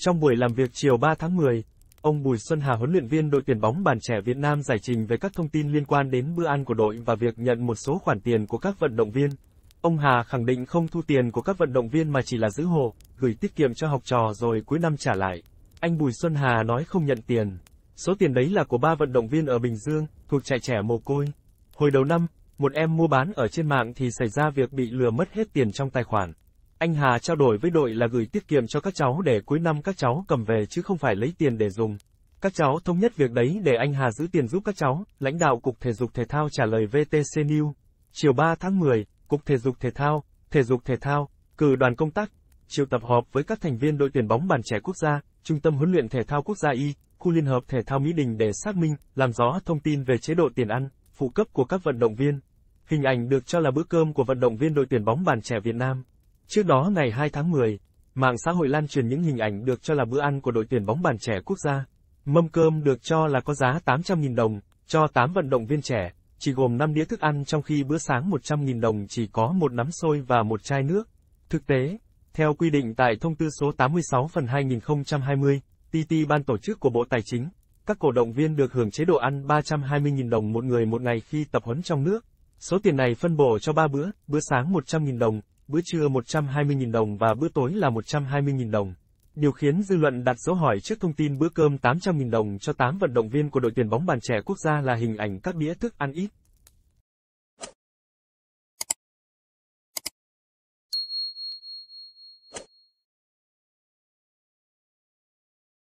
Trong buổi làm việc chiều 3 tháng 10, ông Bùi Xuân Hà huấn luyện viên đội tuyển bóng bàn trẻ Việt Nam giải trình về các thông tin liên quan đến bữa ăn của đội và việc nhận một số khoản tiền của các vận động viên. Ông Hà khẳng định không thu tiền của các vận động viên mà chỉ là giữ hộ, gửi tiết kiệm cho học trò rồi cuối năm trả lại. Anh Bùi Xuân Hà nói không nhận tiền. Số tiền đấy là của ba vận động viên ở Bình Dương, thuộc trại trẻ mồ côi. Hồi đầu năm, một em mua bán ở trên mạng thì xảy ra việc bị lừa mất hết tiền trong tài khoản. Anh Hà trao đổi với đội là gửi tiết kiệm cho các cháu để cuối năm các cháu cầm về chứ không phải lấy tiền để dùng. Các cháu thống nhất việc đấy để anh Hà giữ tiền giúp các cháu, lãnh đạo Cục Thể dục Thể thao trả lời VTC News. Chiều 3 tháng 10, Cục Thể dục Thể thao, Thể dục Thể thao, cử đoàn công tác, triệu tập họp với các thành viên đội tuyển bóng bàn trẻ quốc gia, Trung tâm huấn luyện thể thao quốc gia Y, khu Liên hợp Thể thao Mỹ Đình để xác minh, làm rõ thông tin về chế độ tiền ăn, phụ cấp của các vận động viên. Hình ảnh được cho là bữa cơm của vận động viên đội tuyển bóng bàn trẻ Việt Nam. Trước đó ngày 2 tháng 10, mạng xã hội lan truyền những hình ảnh được cho là bữa ăn của đội tuyển bóng bàn trẻ quốc gia. Mâm cơm được cho là có giá 800.000 đồng, cho 8 vận động viên trẻ, chỉ gồm 5 đĩa thức ăn trong khi bữa sáng 100.000 đồng chỉ có một nắm xôi và một chai nước. Thực tế, theo quy định tại thông tư số 86 phần 2020, TT ban tổ chức của Bộ Tài chính, các cổ động viên được hưởng chế độ ăn 320.000 đồng một người một ngày khi tập huấn trong nước. Số tiền này phân bổ cho 3 bữa, bữa sáng 100.000 đồng, bữa trưa 120.000 đồng và bữa tối là 120.000 đồng. Điều khiến dư luận đặt dấu hỏi trước thông tin bữa cơm 800.000 đồng cho 8 vận động viên của đội tuyển bóng bàn trẻ quốc gia là hình ảnh các đĩa thức ăn ít.